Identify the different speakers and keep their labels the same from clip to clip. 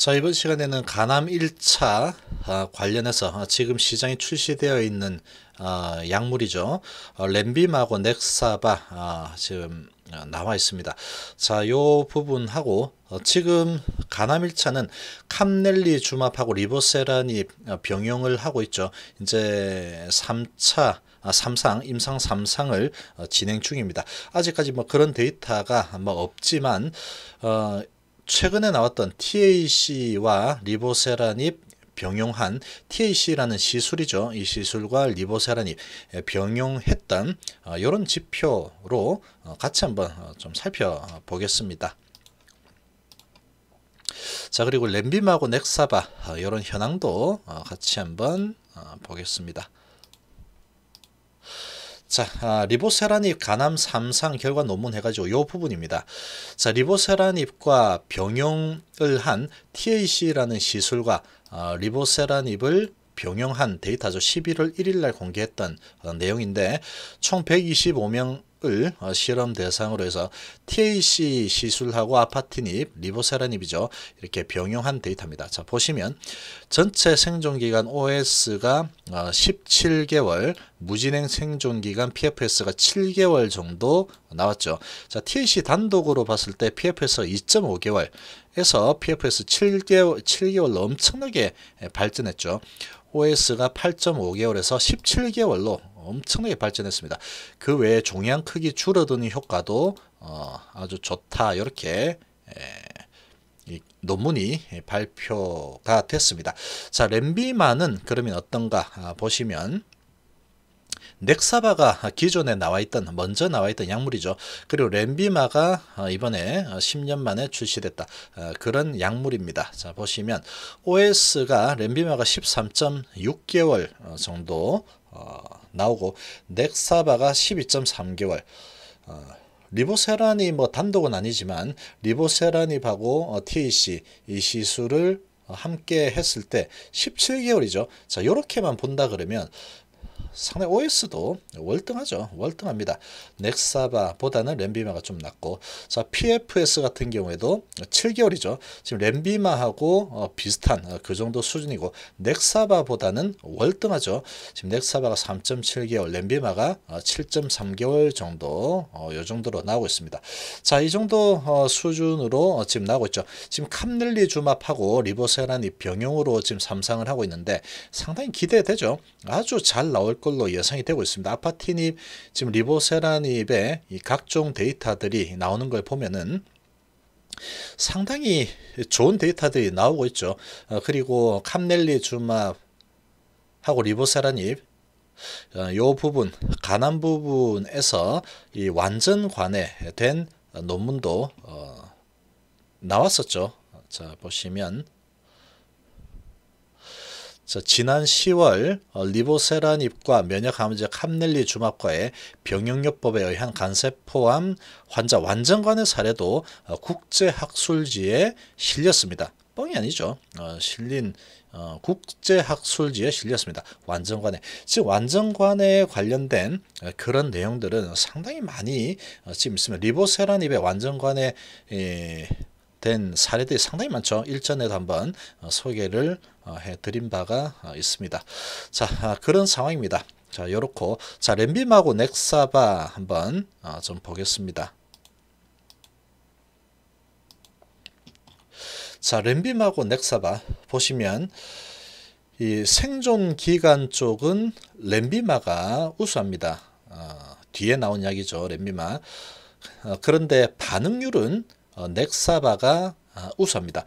Speaker 1: 자, 이번 시간에는 간암 1차 아, 관련해서 아, 지금 시장에 출시되어 있는 아, 약물이죠. 렘비마고 어, 넥사바 지금 나와 있습니다. 자, 요 부분하고 어, 지금 간암 1차는 캄넬리 주마하고 리보세란이 어, 병용을 하고 있죠. 이제 3차 3상 임상 3상을 진행 중입니다. 아직까지 뭐 그런 데이터가 뭐 없지만 어 최근에 나왔던 TAC와 리보세라닙 병용한 TAC라는 시술이죠. 이 시술과 리보세라닙 병용했던 이런 어, 지표로 어, 같이 한번 어, 좀 살펴보겠습니다. 자 그리고 램빔하고 넥사바 이런 현황도 같이 한번 보겠습니다. 자, 아, 리보세라닙 간암 3상 결과 논문 해가지고 요 부분입니다. 자, 리보세라닙과 병용을 한 TAC라는 시술과 아, 어, 리보세라닙을 병용한 데이터죠. 11월 1일 날 공개했던 어, 내용인데 총 125명 을 어, 실험 대상으로 해서 TAC 시술하고 아파티닙, 리보세라닙이죠. 이렇게 병용한 데이터입니다. 자, 보시면 전체 생존 기간 OS가 17개월, 어, 무진행 생존 기간 PFS가 7개월 정도 나왔죠. 자, TAC 단독으로 봤을 때 PFS 2.5개월에서 PFS 7개월 7개월로 엄청나게 발전했죠. OS가 8.5개월에서 17개월로 엄청나게 발전했습니다. 그 외에 종양 크기 줄어드는 효과도 어, 아주 좋다 이렇게 에, 논문이 발표가 됐습니다. 자 램비만은 그러면 어떤가 아, 보시면 넥사바가 기존에 나와있던 먼저 나와있던 약물이죠. 그리고 렘비마가 어, 이번에 10년 어, 만에 출시됐다. 어, 그런 약물입니다. 자 보시면 OS가 렘비마가 13.6개월 정도 나오고 넥사바가 12.3개월 어, 리보세라니뭐 단독은 아니지만 리보세라니하고 어, TEC 이 시술을 함께 했을 때 17개월이죠. 자, 이렇게만 본다 그러면 상대 OS도 월등하죠. 월등합니다. 넥사바보다는 램비마가 좀 낫고 자 PFS 같은 경우에도 7개월이죠. 지금 램비마하고 어, 비슷한 어, 그 정도 수준이고 넥사바보다는 월등하죠. 지금 넥사바가 3.7개월, 램비마가 어, 7.3개월 정도 어, 요 정도로 나오고 있습니다. 자 이 정도 어, 수준으로 어, 지금 나오고 있죠. 지금 캄넬리 주마하고 리보세란이 병용으로 지금 삼상을 하고 있는데 상당히 기대되죠. 아주 잘 나올 있 걸로 예상이 되고 있습니다. 아파티닙, 지금 리보세라닙의 이 각종 데이터들이 나오는 걸 보면은 상당히 좋은 데이터들이 나오고 있죠. 어, 그리고 캄넬리 주마 하고 리보세라닙 어, 요 부분 가난 부분에서 이 완전 관해된 논문도 어, 나왔었죠. 자 보시면 지난 10월 어, 리보세란입과 면역암적 함넬리 주막과의 병용요법에 의한 간세포암 환자 완전관의 사례도 어, 국제학술지에 실렸습니다. 뻥이 아니죠. 어, 실린 국제학술지에 실렸습니다. 완전관에 즉 완전관에 관련된 그런 내용들은 상당히 많이 지금 있으면 리보세라닙의 완전관 에, 된 사례들이 상당히 많죠. 일전에도 한번 어, 소개를 어, 해드린 바가 어, 있습니다. 자 아, 그런 상황입니다. 자 요렇고 자 램빔하고 넥사바 한번 좀 보겠습니다. 자 램빔하고 넥사바 보시면 이 생존 기간 쪽은 램비마가 우수합니다. 어, 뒤에 나온 이야기죠. 램비마. 어, 그런데 반응률은 어, 넥사바가 아, 우수합니다.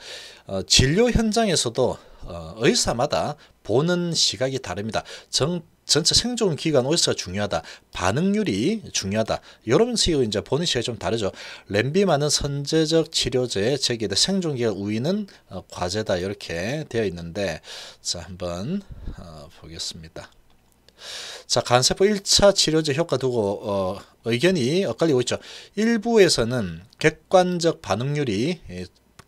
Speaker 1: 어, 진료 현장에서도 어, 의사마다 보는 시각이 다릅니다. 정, 전체 생존 기간 오이가 중요하다. 반응률이 중요하다. 여러분 식 이제 보는 시각이 좀 다르죠. 램비마는 선제적 치료제에 제기된 생존 기간 우위는 과제다. 이렇게 되어 있는데 자 한번 보겠습니다. 자, 간세포 1차 치료제 효과 두고 어, 의견이 엇갈리고 있죠. 일부에서는 객관적 반응률이 예,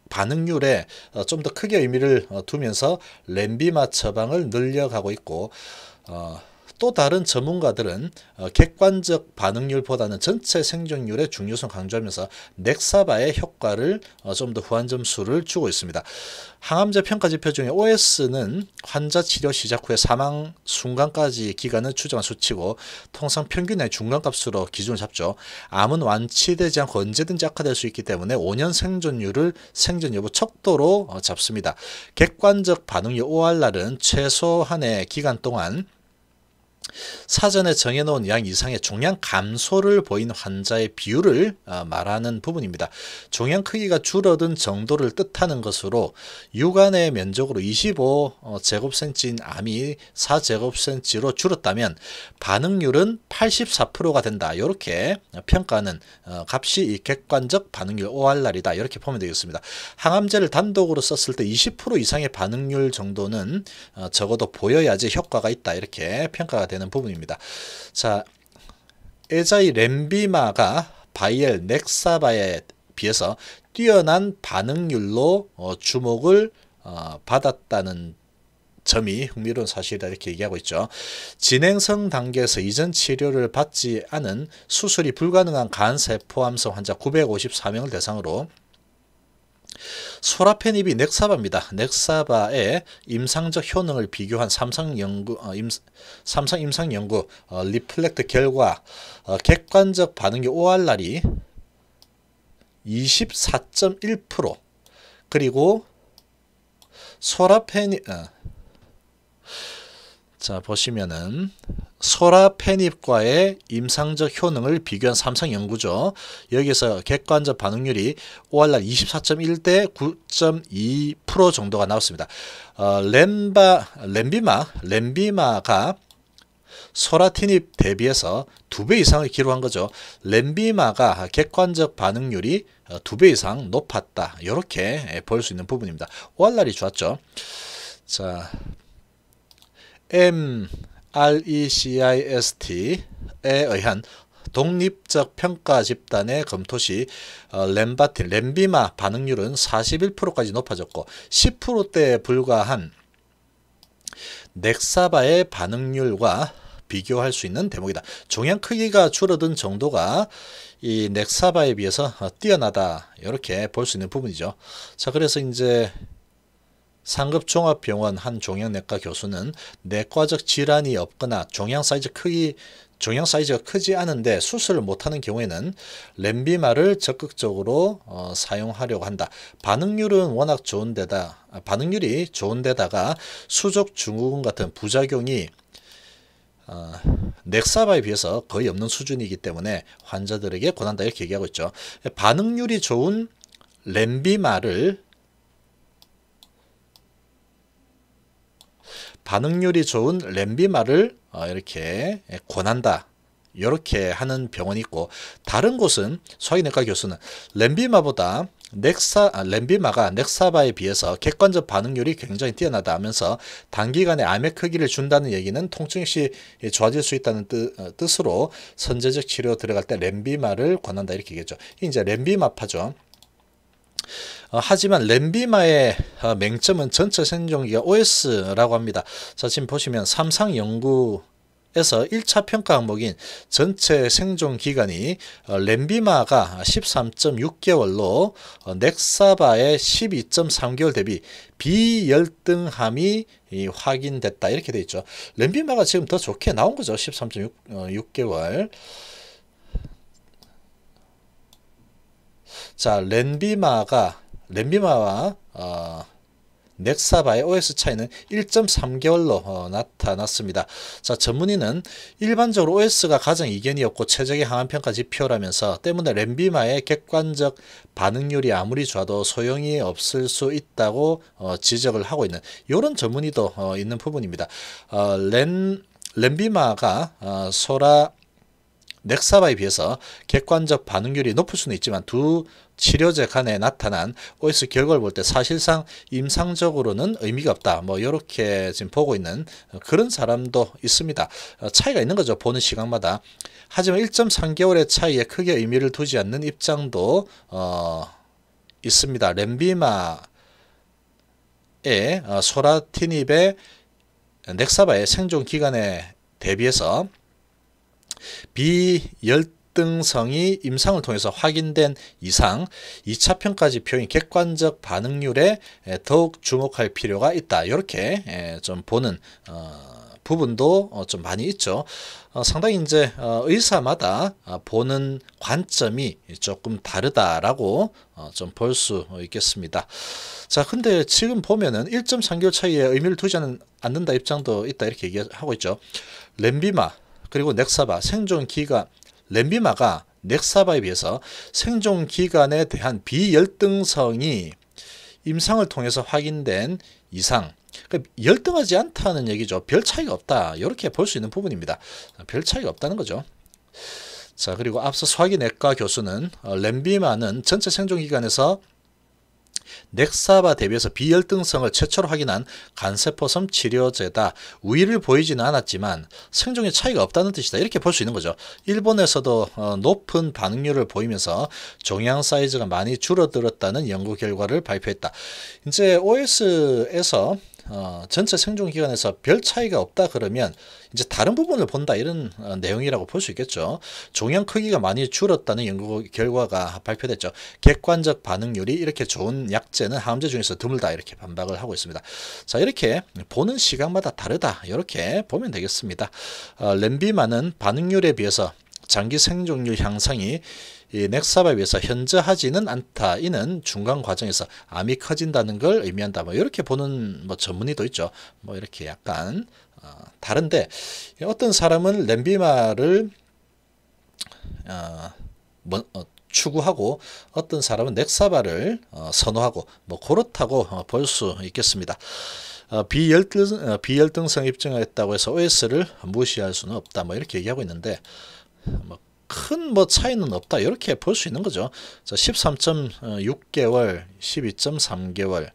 Speaker 1: 반응률에 어, 좀더 크게 의미를 어, 두면서 렘비마 처방을 늘려가고 있고 어, 또 다른 전문가들은 어, 객관적 반응률보다는 전체 생존율의 중요성 강조하면서 넥사바의 효과를 어, 좀더 후한 점수를 주고 있습니다. 항암제 평가 지표 중에 OS는 환자 치료 시작 후에 사망 순간까지 기간을 추정한 수치고 통상 평균의 중간값으로 기준을 잡죠. 암은 완치되지 않고 언제든지 악화될 수 있기 때문에 5년 생존율을 생존 여부 척도로 어, 잡습니다. 객관적 반응률 o r 날은 최소한의 기간 동안 사전에 정해놓은 양 이상의 종양 감소를 보인 환자의 비율을 아, 말하는 부분입니다. 종양 크기가 줄어든 정도를 뜻하는 것으로 육안의 면적으로 25제곱센치인 어, 암이 4제곱센치로 줄었다면 반응률은 84%가 된다. 이렇게 평가는 어, 값이 객관적 반응률 OR날이다. 이렇게 보면 되겠습니다. 항암제를 단독으로 썼을 때 20% 이상의 반응률 정도는 어, 적어도 보여야지 효과가 있다. 이렇게 평가가 되는 하는 부분입니다. 자, 에자이 렘비마가 바이엘 넥사바에 비해서 뛰어난 반응률로 어, 주목을 어, 받았다는 점이 흥미로운 사실이다 이렇게 얘기하고 있죠. 진행성 단계에서 이전 치료를 받지 않은 수술이 불가능한 간세포암성 환자 954명을 대상으로 소라펜입이 넥사바입니다. 넥사바의 임상적 효능을 비교한 삼성 연구 어, 임, 삼성 임상 연구 어, 리플렉트 결과 어, 객관적 반응이 OR날이 24.1% 그리고 소라펜이 어, 자 보시면은 소라 펜입과의 임상적 효능을 비교한 삼성 연구죠. 여기서 객관적 반응률이 5월날 24.1대 9.2% 정도가 나왔습니다. 어, 렌바, 렌비마, 렌비마가 소라틴입 대비해서 두 배 이상을 기록한 거죠. 렌비마가 객관적 반응률이 어, 두배 이상 높았다. 이렇게 볼 수 있는 부분입니다. 5월날이 좋았죠. 자, MRECIST에 의한 독립적 평가 집단의 검토 시 렘바틴, 어, 렘비마 반응률은 41%까지 높아졌고 10%대에 불과한 넥사바의 반응률과 비교할 수 있는 대목이다. 종양 크기가 줄어든 정도가 이 넥사바에 비해서 어, 뛰어나다. 이렇게 볼 수 있는 부분이죠. 자, 그래서 이제 상급종합병원 한 종양내과 교수는 내과적 질환이 없거나 종양 사이즈 크기 종양 사이즈가 크지 않은데 수술을 못하는 경우에는 렘비마를 적극적으로 어, 사용하려고 한다. 반응률은 워낙 좋은데다 아, 반응률이 좋은데다가 수족 증후군 같은 부작용이 어, 넥사바에 비해서 거의 없는 수준이기 때문에 환자들에게 권한다 이렇게 얘기하고 있죠. 반응률이 좋은 렘비마를 반응률이 좋은 램비마를 어, 이렇게 권한다. 이렇게 하는 병원이 있고 다른 곳은 소위내과 교수는 램비마보다 넥사 아, 램비마가 넥사바에 비해서 객관적 반응률이 굉장히 뛰어나다 하면서 단기간에 암의 크기를 준다는 얘기는 통증 시 좋아질 수 있다는 뜻, 어, 뜻 으로 선제적 치료 들어갈 때램비마를 권한다 이렇게 얘기했죠. 이제 램비마파죠 어, 하지만 램비마의 어, 맹점은 전체 생존기가 OS라고 합니다. 자 지금 보시면 삼상 연구 에서 1차 평가 항목인 전체 생존 기간이 어, 램비마가 13.6개월로 어, 넥사바의 12.3개월 대비 비열등함이 이, 확인됐다 이렇게 돼 있죠. 램비마가 지금 더 좋게 나온 거죠. 13.6개월. 어, 자, 렌비마가 렌비마와 어, 넥사바의 OS 차이는 1.3개월로 어, 나타났습니다. 자, 전문의는 일반적으로 OS가 가장 이견이었고 최적의 항암평가 지표라면서 때문에 램비마의 객관적 반응률이 아무리 좋아도 소용이 없을 수 있다고 어, 지적을 하고 있는 이런 전문의도 어, 있는 부분입니다. 어, 렌, 램비마가 어, 소라 넥사바에 비해서 객관적 반응률이 높을 수는 있지만 두 치료제 간에 나타난 OS 결과를 볼 때 사실상 임상적으로는 의미가 없다. 뭐 이렇게 지금 보고 있는 그런 사람도 있습니다. 어, 차이가 있는 거죠. 보는 시각마다. 하지만 1.3개월의 차이에 크게 의미를 두지 않는 입장도 어, 있습니다. 렘비마의 어, 소라티닙의 넥사바의 생존 기간에 대비해서 비열등성이 임상을 통해서 확인된 이상 2차 평가 지표인 객관적 반응률에 더욱 주목할 필요가 있다. 이렇게 좀 보는 어, 부분도 어, 좀 많이 있죠. 어, 상당히 이제 의사마다 보는 관점이 조금 다르다라고 좀 볼 수 있겠습니다. 자, 근데 지금 보면은 1.3개월 차이에 의미를 두지 않는다 입장도 있다 이렇게 얘기하고 있죠. 렘비마 그리고 넥사바 생존 기간 렘비마가 넥사바에 비해서 생존 기간에 대한 비열등성이 임상을 통해서 확인된 이상 그러니까 열등하지 않다는 얘기죠. 별 차이가 없다. 이렇게 볼 수 있는 부분입니다. 별 차이가 없다는 거죠. 자 그리고 앞서 수학의 내과 교수는 어, 렘비마는 전체 생존 기간에서 넥사바 대비해서 비열등성을 최초로 확인한 간세포섬 치료제다. 우위를 보이지는 않았지만 생존의 차이가 없다는 뜻이다. 이렇게 볼 수 있는 거죠. 일본에서도 어, 높은 반응률을 보이면서 종양 사이즈가 많이 줄어들었다는 연구 결과를 발표했다. 이제 OS에서 어, 전체 생존 기간에서 별 차이가 없다 그러면 이제 다른 부분을 본다 이런 어, 내용이라고 볼 수 있겠죠. 종양 크기가 많이 줄었다는 연구 결과가 발표됐죠. 객관적 반응률이 이렇게 좋은 약제는 항암제 중에서 드물다 이렇게 반박을 하고 있습니다. 자 이렇게 보는 시각마다 다르다 이렇게 보면 되겠습니다. 어, 렘비만은 반응률에 비해서 장기 생존율 향상이 이 넥사바에 해서 현저하지는 않다. 이는 중간 과정에서 암이 커진다는 걸 의미한다. 뭐 이렇게 보는 뭐 전문의도 있죠. 뭐 이렇게 약간 어, 다른데 어떤 사람은 렘비마를 어, 뭐, 어, 추구하고 어떤 사람은 넥사바를 어, 선호하고 뭐 그렇다고 어, 볼수 있겠습니다. 어, 비열등, 어, 비열등성 입증하였다고 해서 OS를 무시할 수는 없다. 뭐 이렇게 얘기하고 있는데 뭐 큰뭐 차이는 없다 이렇게 볼 수 있는 거죠. 자, 13.6개월, 12.3개월.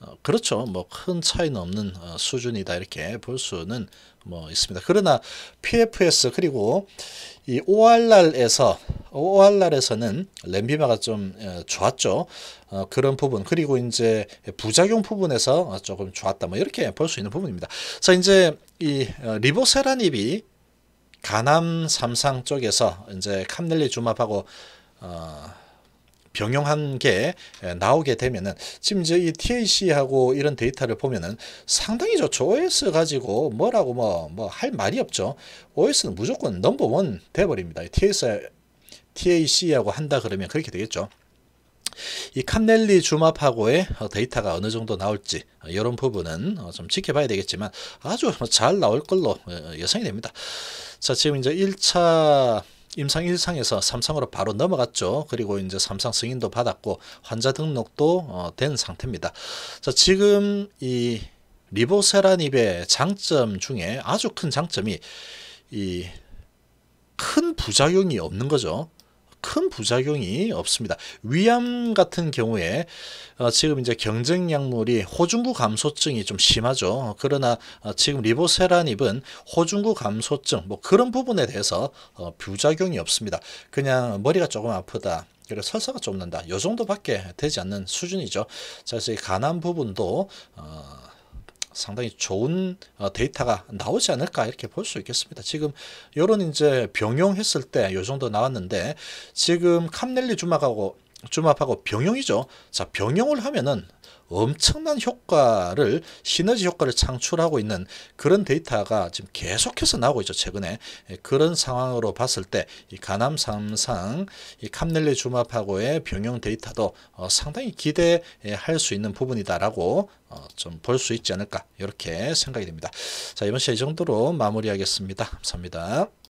Speaker 1: 어, 그렇죠. 뭐 큰 차이는 없는 어, 수준이다 이렇게 볼 수는 뭐 있습니다. 그러나 PFS 그리고 이 ORR에서 ORR에서는 램비마가 좀 좋았죠. 어, 그런 부분 그리고 이제 부작용 부분에서 조금 좋았다. 뭐 이렇게 볼 수 있는 부분입니다. 자 이제 이 리보세라닙이 가남 삼상 쪽에서 이제 캄넬리 주마하고 어, 병용한 게 나오게 되면은 지금 이제 이 TAC하고 이런 데이터를 보면은 상당히 좋죠. OS 가지고 뭐라고 뭐 뭐 할 말이 없죠. OS는 무조건 넘버원 돼버립니다. TAC, TAC하고 한다 그러면 그렇게 되겠죠. 이 캄넬리 주마파고의 어, 데이터가 어느 정도 나올지 어, 이런 부분은 어, 좀 지켜봐야 되겠지만 아주 뭐 잘 나올 걸로 예상이 됩니다. 자 지금 이제 1차 임상 1상에서 삼성으로 바로 넘어갔죠. 그리고 이제 삼성 승인도 받았고 환자 등록도 어, 된 상태입니다. 자, 지금 이 리보세라닙의 장점 중에 아주 큰 장점이 이 큰 부작용이 없는 거죠. 큰 부작용이 없습니다. 위암 같은 경우에 어, 지금 이제 경쟁 약물이 호중구 감소증이 좀 심하죠. 그러나 어, 지금 리보세라입은 호중구 감소증 뭐 그런 부분에 대해서 어, 부작용이 없습니다. 그냥 머리가 조금 아프다. 그래서 설사가 좀 난다. 요 정도밖에 되지 않는 수준이죠. 자, 그래서 이 간암 부분도 어, 상당히 좋은 어, 데이터가 나오지 않을까 이렇게 볼 수 있겠습니다. 지금 이런 이제 병용했을 때요 정도 나왔는데 지금 캄넬리 주막하고 줌압하고 병용이죠. 자, 병용을 하면은 엄청난 효과를 시너지 효과를 창출하고 있는 그런 데이터가 지금 계속해서 나오고 있죠. 최근에 예, 그런 상황으로 봤을 때 이 가남 삼상 이 캄넬리 줌합하고의 병용 데이터도 어, 상당히 기대할 수 있는 부분이다라고 어, 좀볼 수 있지 않을까 이렇게 생각이 됩니다. 자 이번 시간 이 정도로 마무리하겠습니다. 감사합니다.